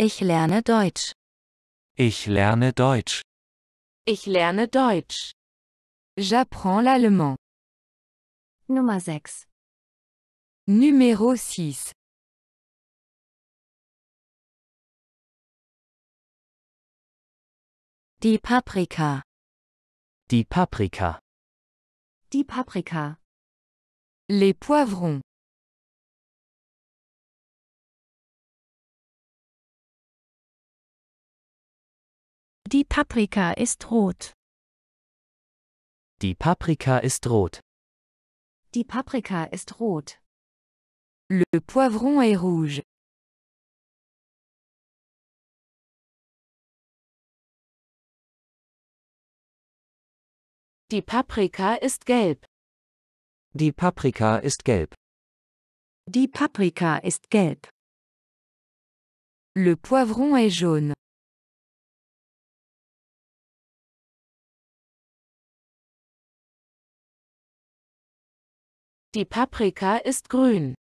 Ich lerne Deutsch. Ich lerne Deutsch. Ich lerne Deutsch. J'apprends l'allemand. Nummer 6. Numéro 6. Die Paprika. Die Paprika. Die Paprika. Les poivrons. Die Paprika ist rot. Die Paprika ist rot. Die Paprika ist rot. Le poivron est rouge. Die Paprika ist gelb. Die Paprika ist gelb. Die Paprika ist gelb. Le poivron est jaune. Die Paprika ist grün.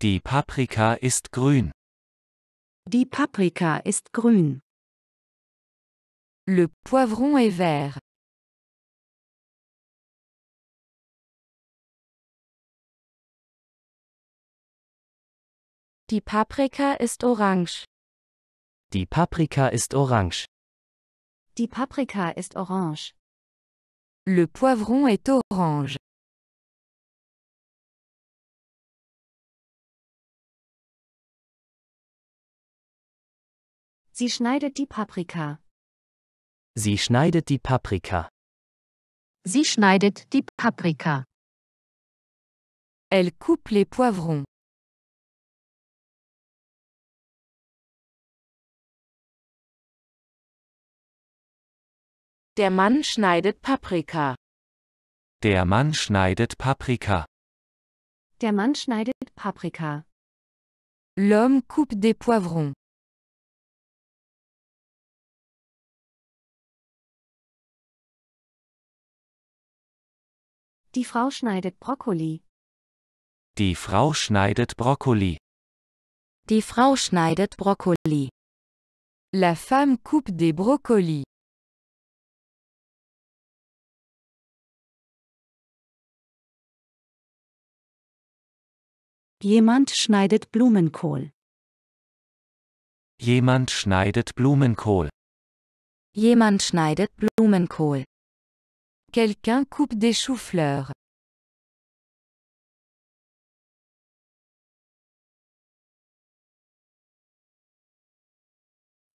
Die Paprika ist grün. Die Paprika ist grün. Le poivron est vert. Die Paprika ist orange. Die Paprika ist orange. Die Paprika ist orange. Le poivron est orange. Sie schneidet die Paprika. Sie schneidet die Paprika. Sie schneidet die Paprika. Elle coupe les poivrons. Der Mann schneidet Paprika. Der Mann schneidet Paprika. Der Mann schneidet Paprika. L'homme coupe des poivrons. Die Frau schneidet Brokkoli. Die Frau schneidet Brokkoli. Die Frau schneidet Brokkoli. La femme coupe des brocolis. Jemand schneidet Blumenkohl. Jemand schneidet Blumenkohl. Jemand schneidet Blumenkohl. Quelqu'un coupe des choux-fleurs.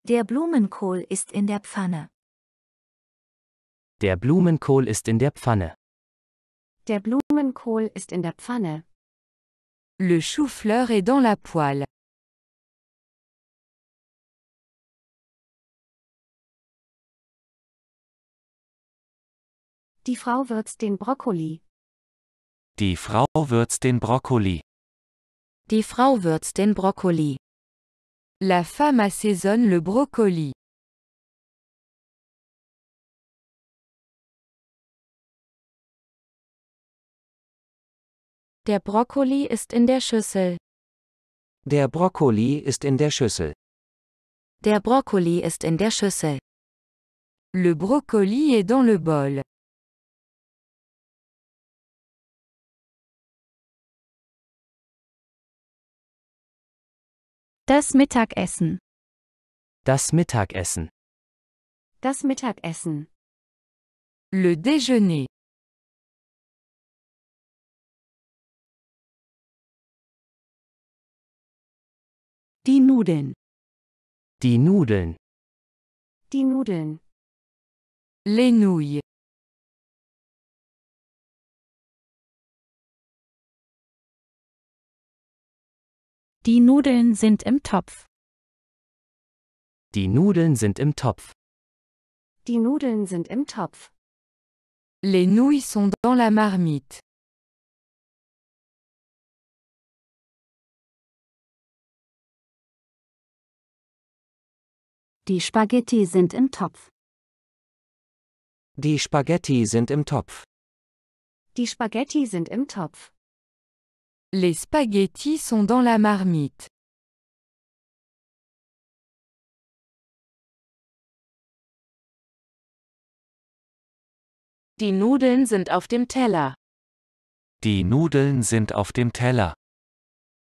Der Blumenkohl ist in der Pfanne. Der Blumenkohl ist in der Pfanne. Der Blumenkohl ist in der Pfanne. Le chou-fleur est dans la poêle. Die Frau würzt den Brokkoli. Die Frau würzt den Brokkoli. Die Frau würzt den Brokkoli. La femme assaisonne le brocoli. Der Brokkoli ist in der Schüssel. Der Brokkoli ist in der Schüssel. Der Brokkoli ist in der Schüssel. Le brocoli est dans le bol. Das Mittagessen. Das Mittagessen. Das Mittagessen. Le déjeuner. Die Nudeln. Die Nudeln. Die Nudeln. Les nouilles. Die Nudeln sind im Topf. Die Nudeln sind im Topf. Die Nudeln sind im Topf. Les nouilles sont dans la marmite. Die Spaghetti sind im Topf. Die Spaghetti sind im Topf. Die Spaghetti sind im Topf. Les spaghettis sont dans la marmite. Die Nudeln sind auf dem Teller. Die Nudeln sind auf dem Teller.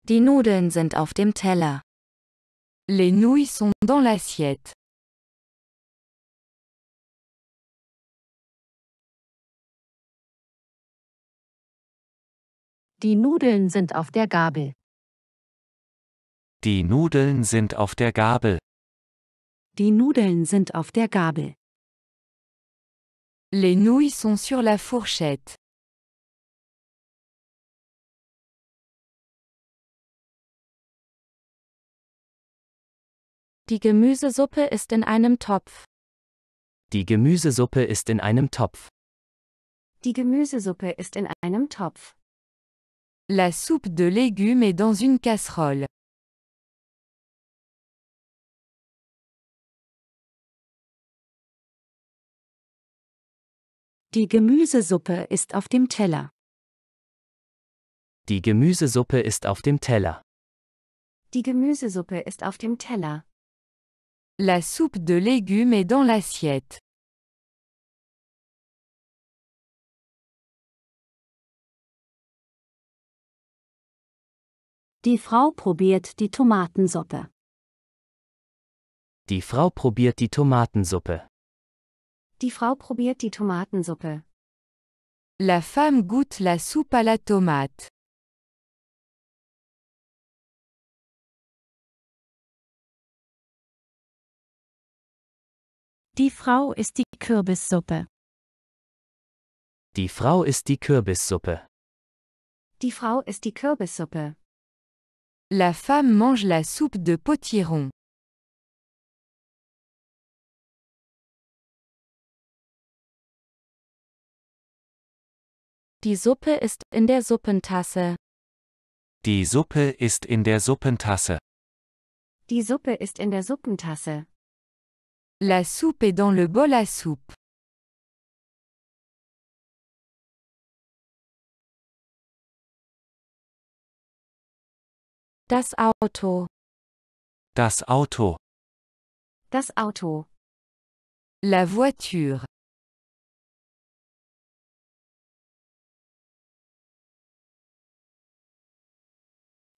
Die Nudeln sind auf dem Teller. Les nouilles sont dans l'assiette. Die Nudeln sind auf der Gabel. Die Nudeln sind auf der Gabel. Die Nudeln sind auf der Gabel. Les nouilles sont sur la fourchette. Die Gemüsesuppe ist in einem Topf. Die Gemüsesuppe ist in einem Topf. Die Gemüsesuppe ist in einem Topf. La soupe de légumes est dans une casserole. Die Gemüsesuppe ist auf dem Teller. Die Gemüsesuppe ist auf dem Teller. Die Gemüsesuppe ist auf dem Teller. La soupe de légumes est dans l'assiette. Die Frau probiert die Tomatensuppe. Die Frau probiert die Tomatensuppe. Die Frau probiert die Tomatensuppe. La femme goûte la soupe à la tomate. Die Frau ist die Kürbissuppe. Die Frau ist die Kürbissuppe. Die Frau ist die Kürbissuppe. La femme mange la soupe de potiron. Die Suppe ist in der Suppentasse. Die Suppe ist in der Suppentasse. Die Suppe ist in der Suppentasse. La soupe est dans le bol à soupe. Das Auto. Das Auto. Das Auto. La voiture.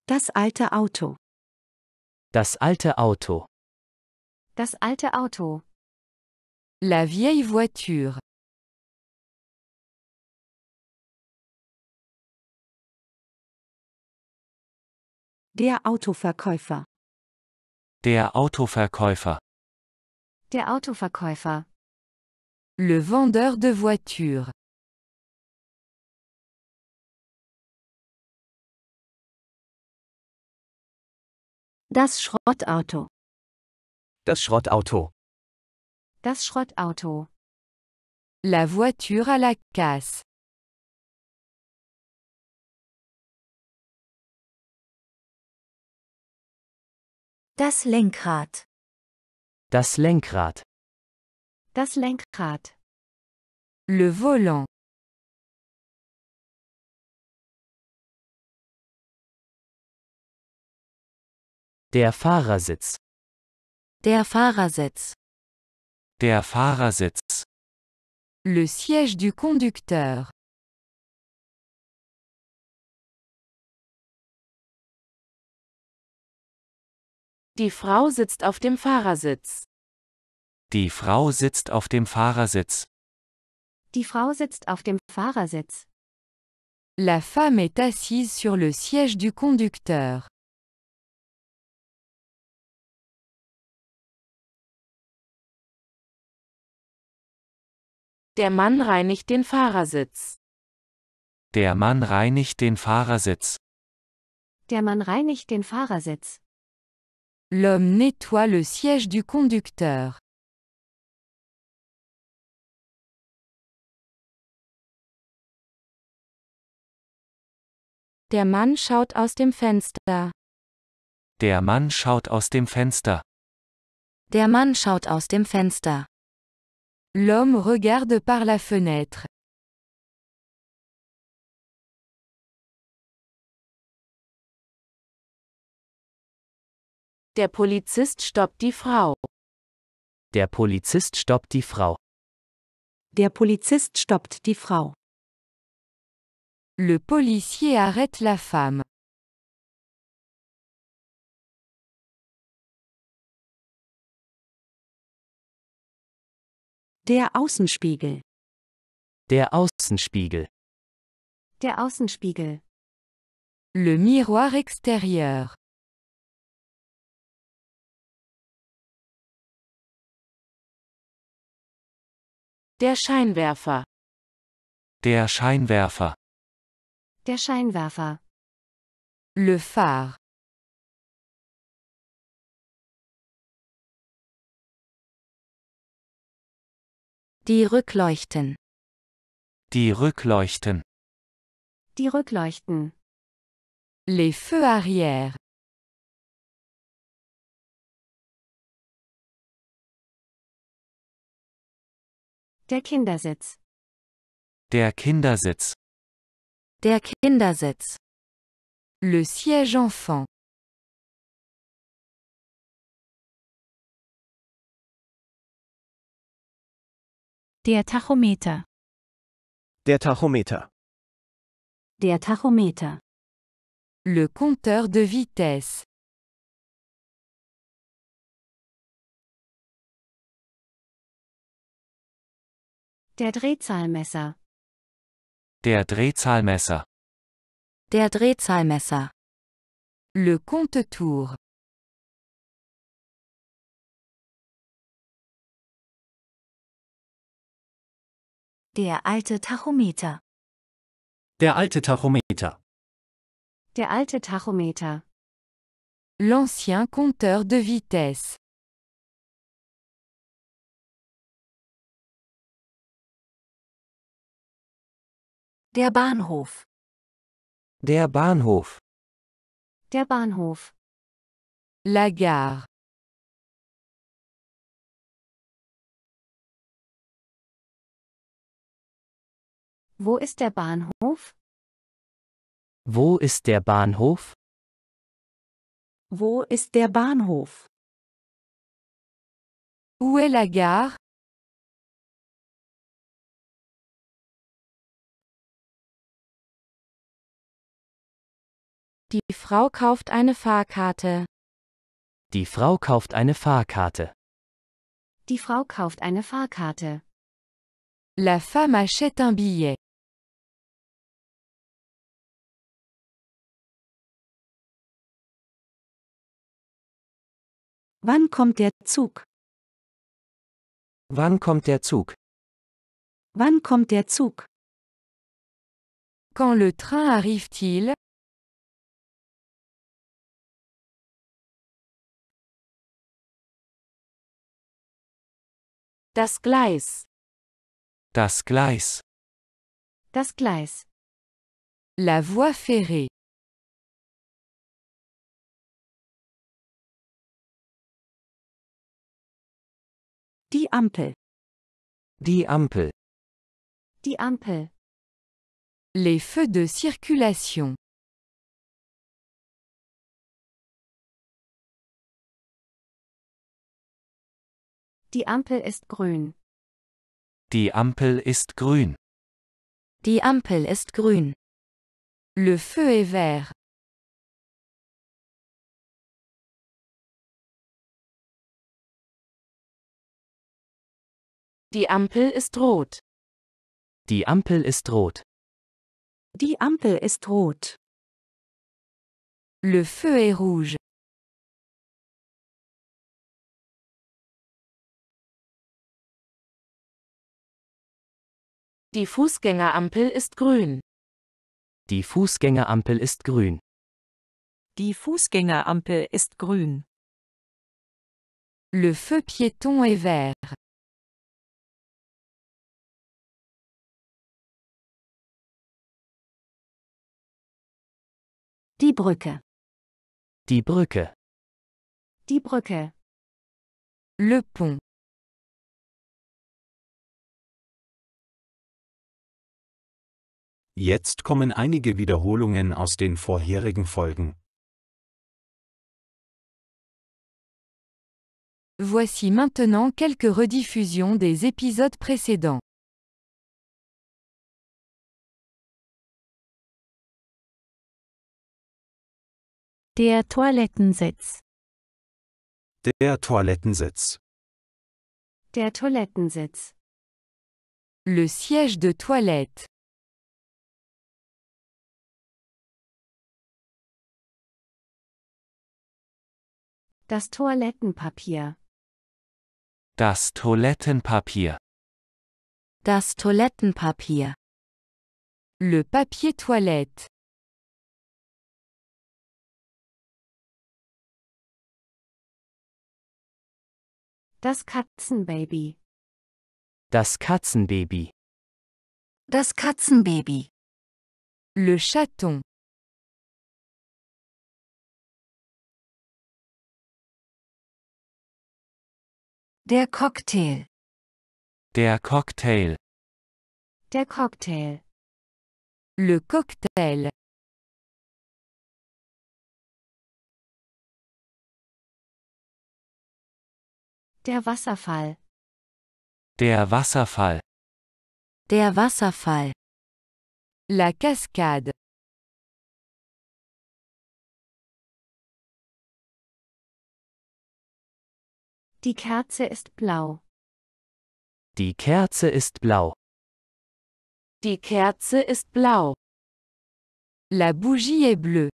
Das alte Auto. Das alte Auto. Das alte Auto. La vieille voiture. Der Autoverkäufer. Der Autoverkäufer. Der Autoverkäufer. Le vendeur de voiture. Das Schrottauto. Das Schrottauto. Das Schrottauto. La voiture à la casse. Das Lenkrad. Das Lenkrad. Das Lenkrad. Le volant. Der Fahrersitz. Der Fahrersitz. Der Fahrersitz. Le siège du conducteur. Die Frau sitzt auf dem Fahrersitz. Die Frau sitzt auf dem Fahrersitz. Die Frau sitzt auf dem Fahrersitz. La femme est assise sur le siège du conducteur. Der Mann reinigt den Fahrersitz. Der Mann reinigt den Fahrersitz. Der Mann reinigt den Fahrersitz. L'homme nettoie le siège du conducteur. Der Mann schaut aus dem Fenster. Der Mann schaut aus dem Fenster. Der Mann schaut aus dem Fenster. L'homme regarde par la fenêtre. Der Polizist stoppt die Frau. Der Polizist stoppt die Frau. Der Polizist stoppt die Frau. Le policier arrête la femme. Der Außenspiegel. Der Außenspiegel. Der Außenspiegel. Le miroir extérieur. Der Scheinwerfer. Der Scheinwerfer. Der Scheinwerfer. Le phare. Die Rückleuchten. Die Rückleuchten. Die Rückleuchten. Les feux arrière. Der Kindersitz. Der Kindersitz. Der Kindersitz. Le siège enfant. Der Tachometer. Der Tachometer. Der Tachometer. Le compteur de vitesse. Der Drehzahlmesser. Der Drehzahlmesser. Der Drehzahlmesser. Le compte-tour. Der alte Tachometer. Der alte Tachometer. Der alte Tachometer. L'ancien compteur de vitesse. Der Bahnhof. Der Bahnhof. Der Bahnhof. La gare. Wo ist der Bahnhof? Wo ist der Bahnhof? Wo ist der Bahnhof? Où est la gare? Die Frau kauft eine Fahrkarte. Die Frau kauft eine Fahrkarte. Die Frau kauft eine Fahrkarte. La femme achète un billet. Wann kommt der Zug? Wann kommt der Zug? Wann kommt der Zug? Quand le train arrive-t-il? Das Gleis. Das Gleis. Das Gleis. La voie ferrée. Die Ampel. Die Ampel. Die Ampel. Les feux de circulation. Die Ampel ist grün. Die Ampel ist grün. Die Ampel ist grün. Le feu est vert. Die Ampel ist rot. Die Ampel ist rot. Die Ampel ist rot. Le feu est rouge. Die Fußgängerampel ist grün. Die Fußgängerampel ist grün. Die Fußgängerampel ist grün. Le feu piéton est vert. Die Brücke. Die Brücke. Die Brücke. Le pont. Jetzt kommen einige Wiederholungen aus den vorherigen Folgen. Voici maintenant quelques rediffusions des épisodes précédents. Der Toilettensitz. Der Toilettensitz. Der Toilettensitz. Le siège de toilette. Das Toilettenpapier. Das Toilettenpapier. Das Toilettenpapier. Le papier toilette. Das Katzenbaby. Das Katzenbaby. Das Katzenbaby. Le chaton. Der Cocktail. Der Cocktail. Der Cocktail. Le cocktail. Der Wasserfall. Der Wasserfall. Der Wasserfall. La cascade. Die Kerze ist blau. Die Kerze ist blau. Die Kerze ist blau. La bougie est bleue.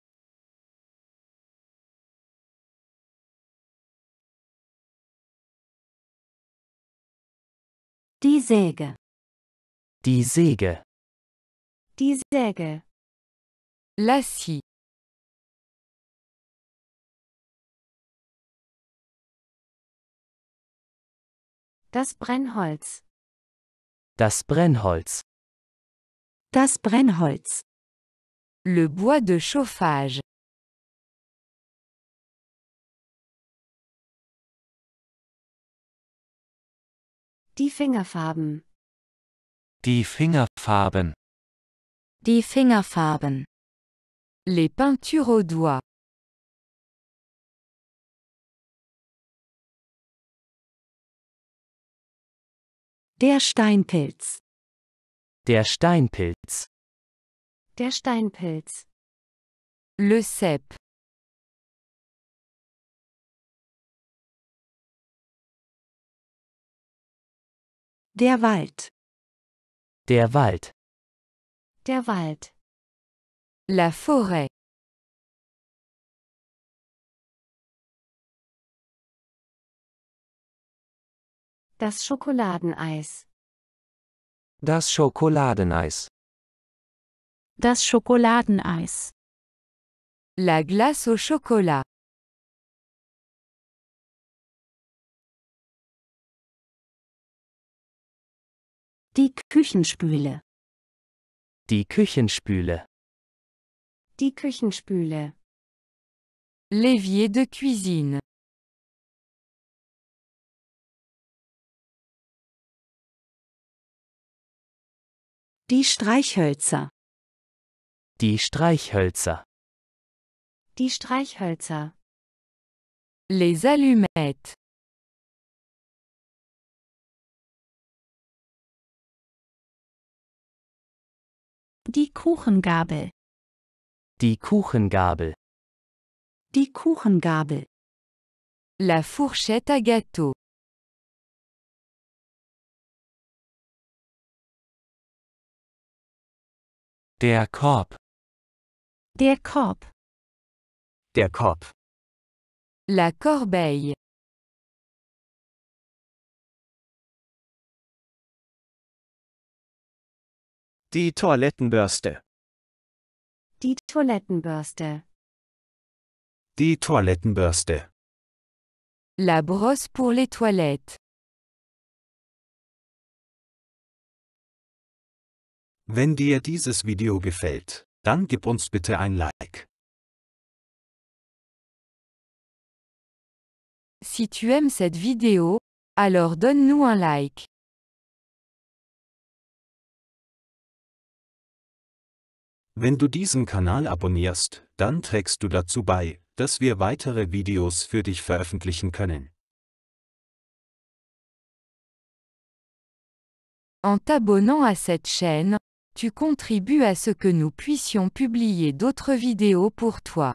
Die Säge. Die Säge. Die Säge. La Das Brennholz. Das Brennholz. Das Brennholz. Le bois de chauffage. Die Fingerfarben. Die Fingerfarben. Die Fingerfarben. Les peintures aux doigts. Der Steinpilz. Der Steinpilz. Der Steinpilz. Le cep. Der Wald. Der Wald. Der Wald. La forêt. Das Schokoladeneis. Das Schokoladeneis. Das Schokoladeneis. La glace au chocolat. Die Küchenspüle. Die Küchenspüle. Die Küchenspüle. L'évier de cuisine. Die Streichhölzer. Die Streichhölzer. Die Streichhölzer. Les allumettes. Die Kuchengabel. Die Kuchengabel. Die Kuchengabel. La fourchette à gâteau. Der Korb. Der Korb. Der Korb. La corbeille. Die Toilettenbürste. Die Toilettenbürste. Die Toilettenbürste. La brosse pour les toilettes. Wenn dir dieses Video gefällt, dann gib uns bitte ein Like. Si tu aimes cette vidéo, alors donne-nous un like. Wenn du diesen Kanal abonnierst, dann trägst du dazu bei, dass wir weitere Videos für dich veröffentlichen können. En t'abonnant à cette chaîne, tu contribues à ce que nous puissions publier d'autres vidéos pour toi.